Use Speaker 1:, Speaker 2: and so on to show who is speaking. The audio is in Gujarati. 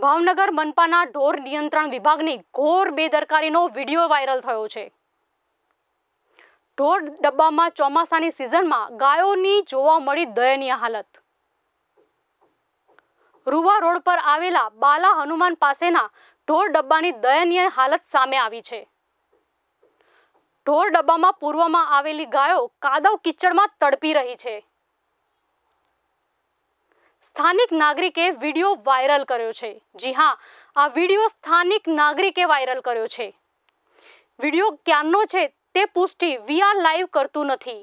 Speaker 1: ભાવનગર મનપાના ઢોર નિયંત્રણ વિભાગની ઘોર બેદરકારીનો વિડીયો વાયરલ થયો છે ઢોર ડબ્બામાં ચોમાસાની સિઝનમાં ગાયોની જોવા મળી દયનીય હાલત રૂવા રોડ પર આવેલા બાલા હનુમાન પાસેના ઢોર ડબ્બાની દયનીય હાલત સામે આવી છે ઢોર ડબ્બામાં પૂર્વમાં આવેલી ગાયો કાદવ કિચડમાં તડપી રહી છે સ્થાનિક નાગરિકે વિડીયો વાયરલ કર્યો છે જી હા આ વિડીયો સ્થાનિક નાગરિકે વાયરલ કર્યો છે વિડીયો ક્યારનો છે તે પુષ્ટિ વીઆર લાઈવ કરતું નથી